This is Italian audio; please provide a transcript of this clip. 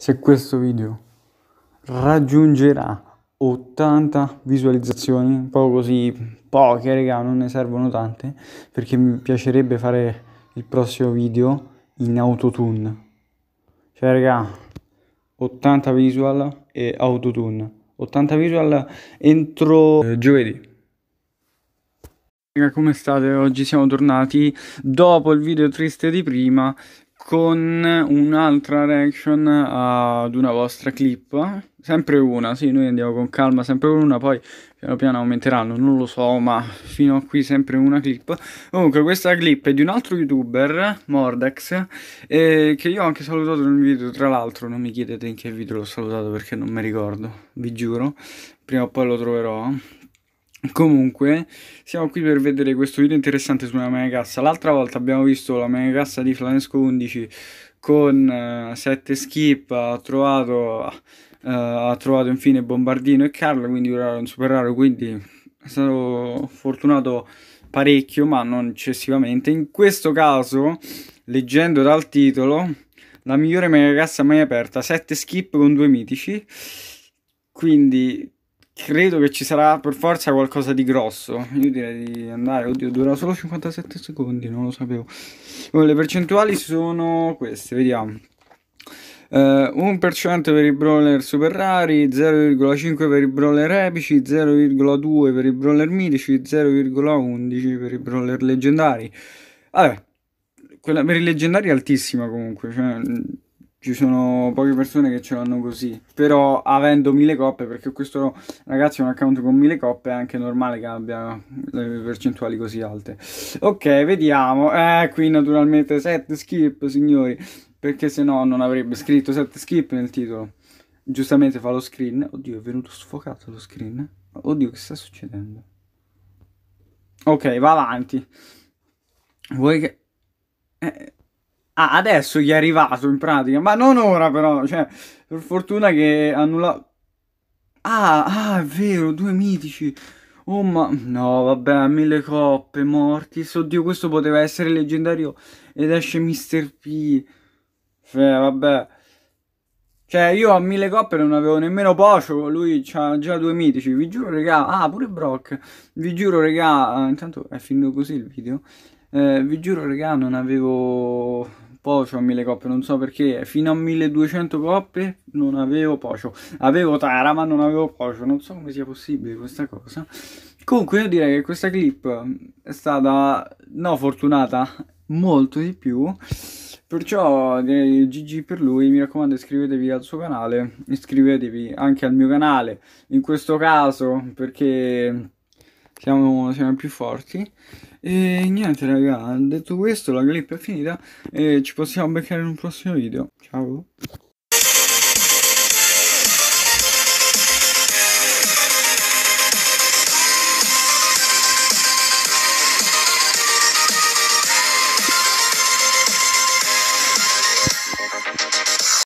se questo video raggiungerà 80 visualizzazioni, un po' così poche raga, non ne servono tante, perché mi piacerebbe fare il prossimo video in autotune. Cioè raga, 80 visual e autotune. 80 visual entro eh, giovedì. Raga, come state? Oggi siamo tornati dopo il video triste di prima con un'altra reaction ad una vostra clip. Sempre una, sì, noi andiamo con calma, sempre una, poi piano piano aumenteranno, non lo so, ma fino a qui sempre una clip. Comunque questa clip è di un altro youtuber, Mordex, eh, che io ho anche salutato nel video, tra l'altro non mi chiedete in che video l'ho salutato perché non mi ricordo, vi giuro, prima o poi lo troverò. Comunque, siamo qui per vedere questo video interessante sulla mega cassa. L'altra volta abbiamo visto la mega cassa di Flanesco 11 con uh, eh, 7 skip, ha trovato, uh, ha trovato infine Bombardino e Carlo, quindi un raro, un super raro, quindi è stato fortunato parecchio, ma non eccessivamente. In questo caso, leggendo dal titolo, la migliore mega cassa mai aperta, 7 skip con 2 mitici, quindi credo che ci sarà per forza qualcosa di grosso. Io direi di andare. Oddio, dura solo 57 secondi, non lo sapevo. Le percentuali sono queste, vediamo. Uh, eh, 1% per i brawler super rari, 0,5 per i brawler epici, 0,2 per i brawler mitici, 0,11 per i brawler leggendari. Vabbè, quella per i leggendari è altissima comunque, cioè ci sono poche persone che ce l'hanno così. Però avendo mille coppe, perché questo ragazzo è un account con mille coppe, è anche normale che abbia le percentuali così alte. Ok, vediamo. Eh, qui naturalmente set skip, signori, perché se no non avrebbe scritto set skip nel titolo. Giustamente fa lo screen. Oddio, è venuto sfocato lo screen. Oddio, che sta succedendo? Ok, va avanti. Vuoi che... Eh, Ah, adesso gli è arrivato in pratica, ma non ora però, cioè, per fortuna che annulla... Ah, ah, è vero, due mitici. Oh ma... No, vabbè, mille coppe, morti. oddio, questo poteva essere leggendario. Ed esce Mr. P. Cioè, vabbè. Cioè, io a mille coppe non avevo nemmeno Pocio, lui ha già due mitici, vi giuro, regà. Ah, pure Brock. Vi giuro, regà, ah, intanto è finito così il video. Eh, vi giuro, regà, non avevo Pocio a 1000 coppe, non so perché, fino a 1200 coppe non avevo Pocio, avevo Tara ma non avevo Pocio, non so come sia possibile questa cosa. Comunque io direi che questa clip mm, è stata, no, fortunata molto di più, perciò direi GG per lui, mi raccomando iscrivetevi al suo canale, iscrivetevi anche al mio canale, in questo caso perché siamo, siamo più forti e niente raga detto questo la clip è finita e ci possiamo beccare in un prossimo video ciao